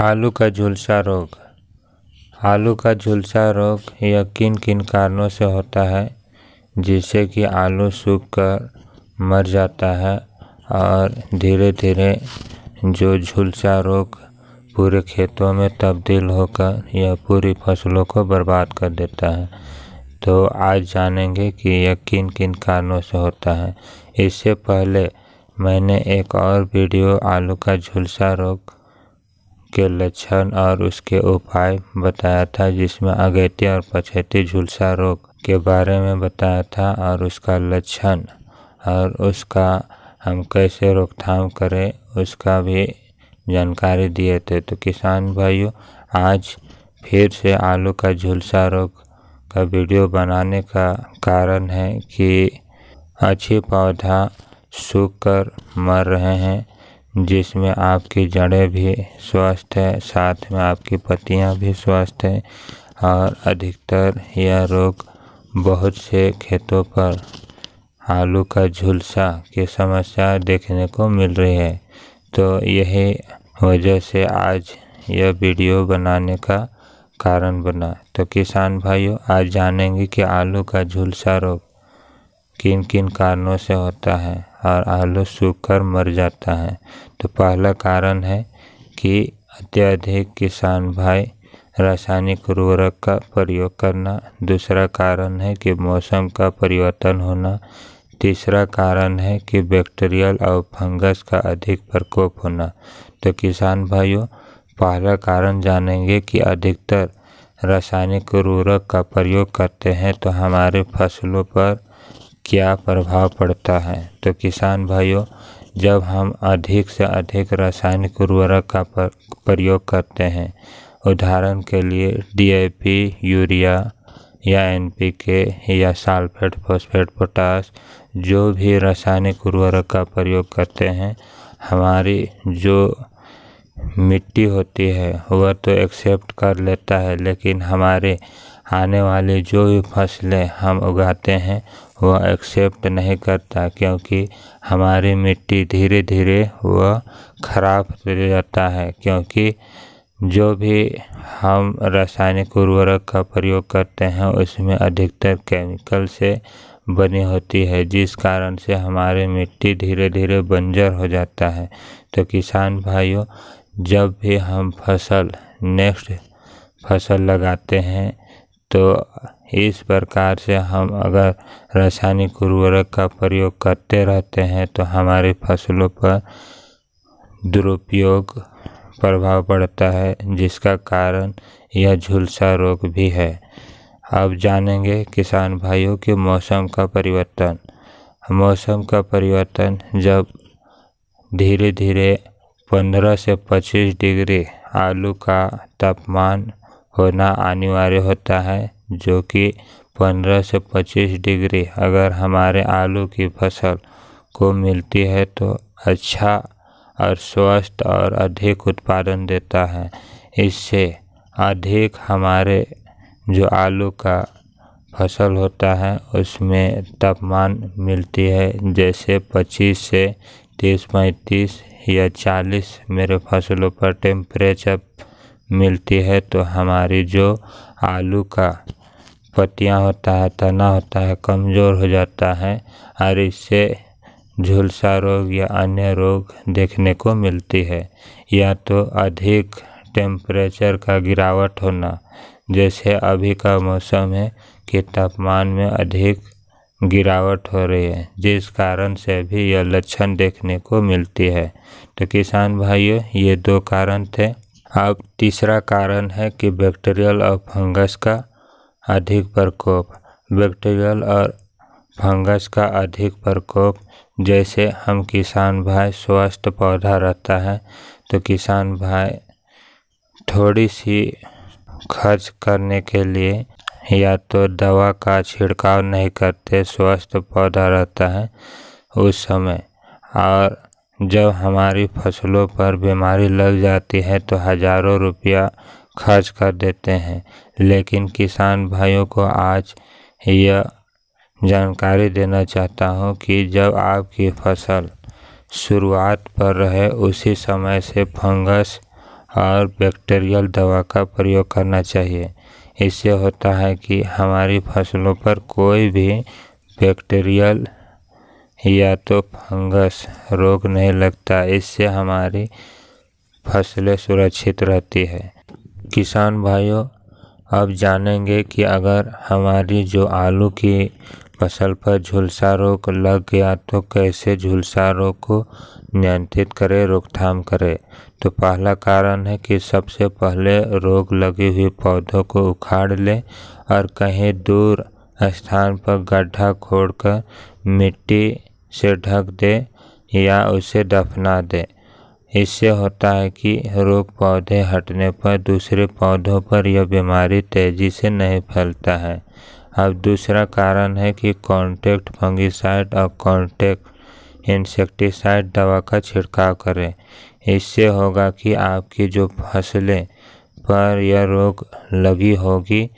आलू का झुलसा रोग आलू का झुलसा रोग यह किन किन कारणों से होता है जिससे कि आलू सूख कर मर जाता है और धीरे धीरे जो झुलसा रोग पूरे खेतों में तब्दील होकर यह पूरी फसलों को बर्बाद कर देता है तो आज जानेंगे कि यह किन किन कारणों से होता है इससे पहले मैंने एक और वीडियो आलू का झुलसा रोग के लक्षण और उसके उपाय बताया था जिसमें अगेती और पछेती झुलसा रोग के बारे में बताया था और उसका लक्षण और उसका हम कैसे रोकथाम करें उसका भी जानकारी दिए थे तो किसान भाइयों आज फिर से आलू का झुलसा रोग का वीडियो बनाने का कारण है कि अच्छे पौधा सूख कर मर रहे हैं जिसमें आपकी जड़ें भी स्वस्थ है साथ में आपकी पत्तियां भी स्वस्थ हैं और अधिकतर यह रोग बहुत से खेतों पर आलू का झुलसा की समस्या देखने को मिल रही है तो यही वजह से आज यह वीडियो बनाने का कारण बना तो किसान भाइयों आज जानेंगे कि आलू का झुलसा रोग किन किन कारणों से होता है और आलू सूख कर मर जाता है तो पहला कारण है कि अत्यधिक किसान भाई रासायनिक उर्वरक का प्रयोग करना दूसरा कारण है कि मौसम का परिवर्तन होना तीसरा कारण है कि बैक्टीरियल और फंगस का अधिक प्रकोप होना तो किसान भाइयों पहला कारण जानेंगे कि अधिकतर रासायनिक उर्वरक का प्रयोग करते हैं तो हमारे फसलों पर क्या प्रभाव पड़ता है तो किसान भाइयों जब हम अधिक से अधिक रासायनिक उर्वरक का प्रयोग करते हैं उदाहरण के लिए डीएपी यूरिया या एनपीके या सल्फेट फॉस्फेट पोटास जो भी रासायनिक उर्वरक का प्रयोग करते हैं हमारी जो मिट्टी होती है वह तो एक्सेप्ट कर लेता है लेकिन हमारे आने वाली जो भी फसलें हम उगाते हैं वह एक्सेप्ट नहीं करता क्योंकि हमारी मिट्टी धीरे धीरे वह खराब हो जाता है क्योंकि जो भी हम रासायनिक उर्वरक का प्रयोग करते हैं उसमें अधिकतर केमिकल से बनी होती है जिस कारण से हमारी मिट्टी धीरे धीरे बंजर हो जाता है तो किसान भाइयों जब भी हम फसल नेक्स्ट फसल लगाते हैं तो इस प्रकार से हम अगर रासायनिक उर्वरक का प्रयोग करते रहते हैं तो हमारी फसलों पर दुरुपयोग प्रभाव पड़ता है जिसका कारण यह झुलसा रोग भी है अब जानेंगे किसान भाइयों के मौसम का परिवर्तन मौसम का परिवर्तन जब धीरे धीरे 15 से 25 डिग्री आलू का तापमान होना अनिवार्य होता है जो कि पंद्रह से पच्चीस डिग्री अगर हमारे आलू की फसल को मिलती है तो अच्छा और स्वस्थ और अधिक उत्पादन देता है इससे अधिक हमारे जो आलू का फसल होता है उसमें तापमान मिलती है जैसे 25 से तीस पैंतीस या 40 मेरे फसलों पर टेम्परेचर मिलती है तो हमारी जो आलू का पत्तियाँ होता है तना होता है कमज़ोर हो जाता है और इससे झुलसा रोग या अन्य रोग देखने को मिलती है या तो अधिक टेम्परेचर का गिरावट होना जैसे अभी का मौसम है कि तापमान में अधिक गिरावट हो रही है जिस कारण से भी यह लक्षण देखने को मिलती है तो किसान भाइयों ये दो कारण थे अब तीसरा कारण है कि बैक्टीरियल और फंगस का अधिक प्रकोप बैक्टीरियल और फंगस का अधिक प्रकोप जैसे हम किसान भाई स्वस्थ पौधा रहता है तो किसान भाई थोड़ी सी खर्च करने के लिए या तो दवा का छिड़काव नहीं करते स्वस्थ पौधा रहता है उस समय और जब हमारी फसलों पर बीमारी लग जाती है तो हजारों रुपया खर्च कर देते हैं लेकिन किसान भाइयों को आज यह जानकारी देना चाहता हूँ कि जब आपकी फसल शुरुआत पर रहे उसी समय से फंगस और बैक्टीरियल दवा का प्रयोग करना चाहिए इससे होता है कि हमारी फसलों पर कोई भी बैक्टीरियल या तो फंगस रोग नहीं लगता इससे हमारी फसलें सुरक्षित रहती है किसान भाइयों अब जानेंगे कि अगर हमारी जो आलू की फसल पर झुलसा रोग लग गया तो कैसे झुलसा रोग को नियंत्रित करें रोकथाम करें तो पहला कारण है कि सबसे पहले रोग लगी हुई पौधों को उखाड़ लें और कहीं दूर स्थान पर गड्ढा खोड़कर मिट्टी से ढक दे या उसे दफना दे इससे होता है कि रोग पौधे हटने पर दूसरे पौधों पर यह बीमारी तेज़ी से नहीं फैलता है अब दूसरा कारण है कि कॉन्टैक्ट फंगिसाइड और कॉन्टैक्ट इंसेक्टिसाइड दवा का छिड़काव करें इससे होगा कि आपकी जो फसलें पर यह रोग लगी होगी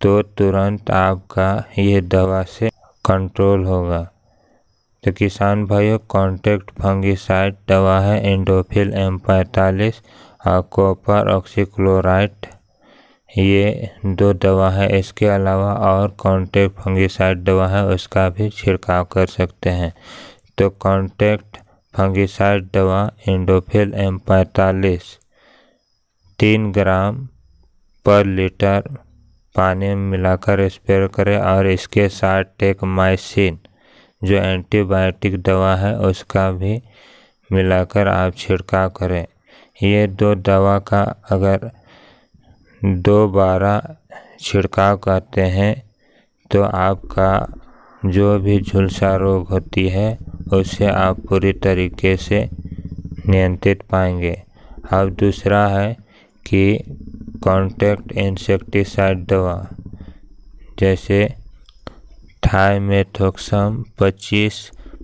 तो तुरंत आपका यह दवा से कंट्रोल होगा तो किसान भाइयों कॉन्टेक्ट फंगिसाइड दवा है इंडोफिल एम पैंतालीस और कॉपर ऑक्सीक्लोराइड ये दो दवा है इसके अलावा और कॉन्टेक्ट फंगिसाइड दवा है उसका भी छिड़काव कर सकते हैं तो कॉन्टेक्ट फंगिसाइड दवा इंडोफिल एम पैंतालीस तीन ग्राम पर लीटर पानी में मिलाकर स्प्रे करें और इसके साथ टेक माइसिन जो एंटीबायोटिक दवा है उसका भी मिलाकर आप छिड़काव करें ये दो दवा का अगर दो बारह छिड़काव करते हैं तो आपका जो भी झुलसा रोग होती है उसे आप पूरी तरीके से नियंत्रित पाएंगे अब दूसरा है कि कॉन्टैक्ट इंसेक्टिसाइड दवा जैसे थाइमेथोक्सम पच्चीस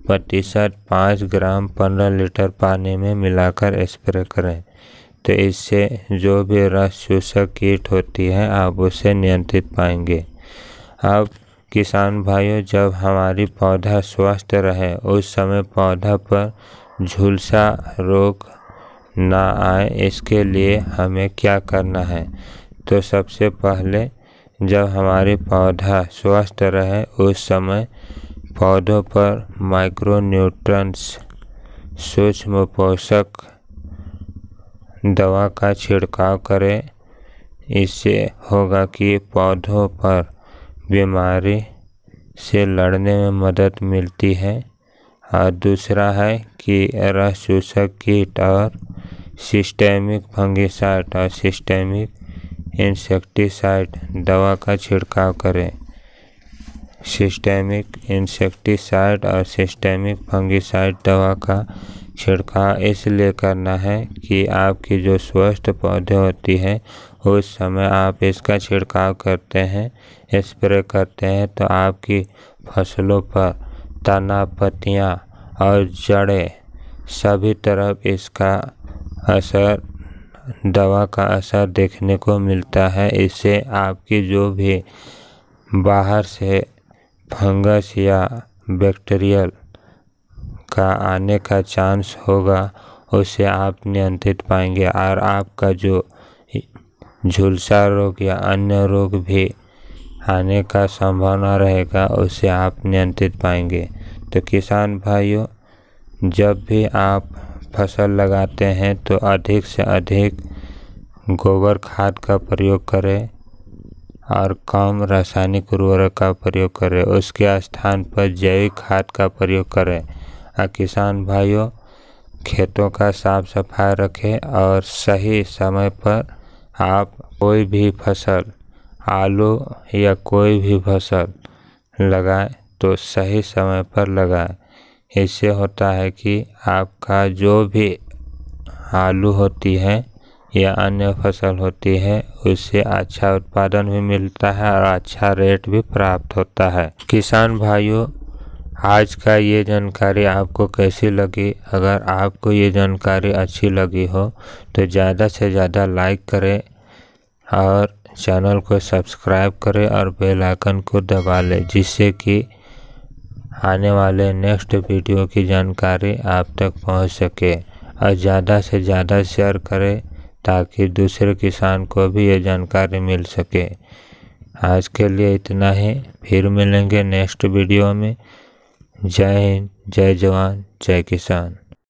प्रतिशत पाँच ग्राम पंद्रह लीटर पानी में मिलाकर स्प्रे करें तो इससे जो भी रस चूसक कीट होती है आप उसे नियंत्रित पाएंगे अब किसान भाइयों जब हमारी पौधा स्वस्थ रहे उस समय पौधा पर झुलसा रोग ना आए इसके लिए हमें क्या करना है तो सबसे पहले जब हमारे पौधा स्वस्थ रहे उस समय पौधों पर माइक्रोन्यूट्रंस सूक्ष्म पोषक दवा का छिड़काव करें इससे होगा कि पौधों पर बीमारी से लड़ने में मदद मिलती है और दूसरा है कि रस कीट और सिस्टेमिक फंगिसाइट और सिस्टेमिक इंसेक्टिसाइड दवा का छिड़काव करें सिस्टेमिक इंसेक्टिसाइड और सिस्टेमिक फंगिसाइड दवा का छिड़काव इसलिए करना है कि आपकी जो स्वस्थ पौधे होती हैं उस समय आप इसका छिड़काव करते हैं स्प्रे करते हैं तो आपकी फसलों पर तना पत्तियाँ और जड़ें सभी तरफ इसका असर दवा का असर देखने को मिलता है इससे आपकी जो भी बाहर से फंगस या बैक्टीरियल का आने का चांस होगा उसे आप नियंत्रित पाएंगे और आपका जो झुलसा रोग या अन्य रोग भी आने का संभावना रहेगा उसे आप नियंत्रित पाएंगे तो किसान भाइयों जब भी आप फसल लगाते हैं तो अधिक से अधिक गोबर खाद का प्रयोग करें और कम रासायनिक उर्वरक का प्रयोग करें उसके स्थान पर जैविक खाद का प्रयोग करें और किसान भाइयों खेतों का साफ सफाई रखें और सही समय पर आप कोई भी फसल आलू या कोई भी फसल लगाएं तो सही समय पर लगाएं इससे होता है कि आपका जो भी आलू होती है या अन्य फसल होती है उससे अच्छा उत्पादन भी मिलता है और अच्छा रेट भी प्राप्त होता है किसान भाइयों आज का ये जानकारी आपको कैसी लगी अगर आपको ये जानकारी अच्छी लगी हो तो ज़्यादा से ज़्यादा लाइक करें और चैनल को सब्सक्राइब करें और बेल आइकन को दबा लें जिससे कि आने वाले नेक्स्ट वीडियो की जानकारी आप तक पहुंच सके और ज़्यादा से ज़्यादा शेयर करें ताकि दूसरे किसान को भी ये जानकारी मिल सके आज के लिए इतना ही फिर मिलेंगे नेक्स्ट वीडियो में जय हिंद जय जवान जय किसान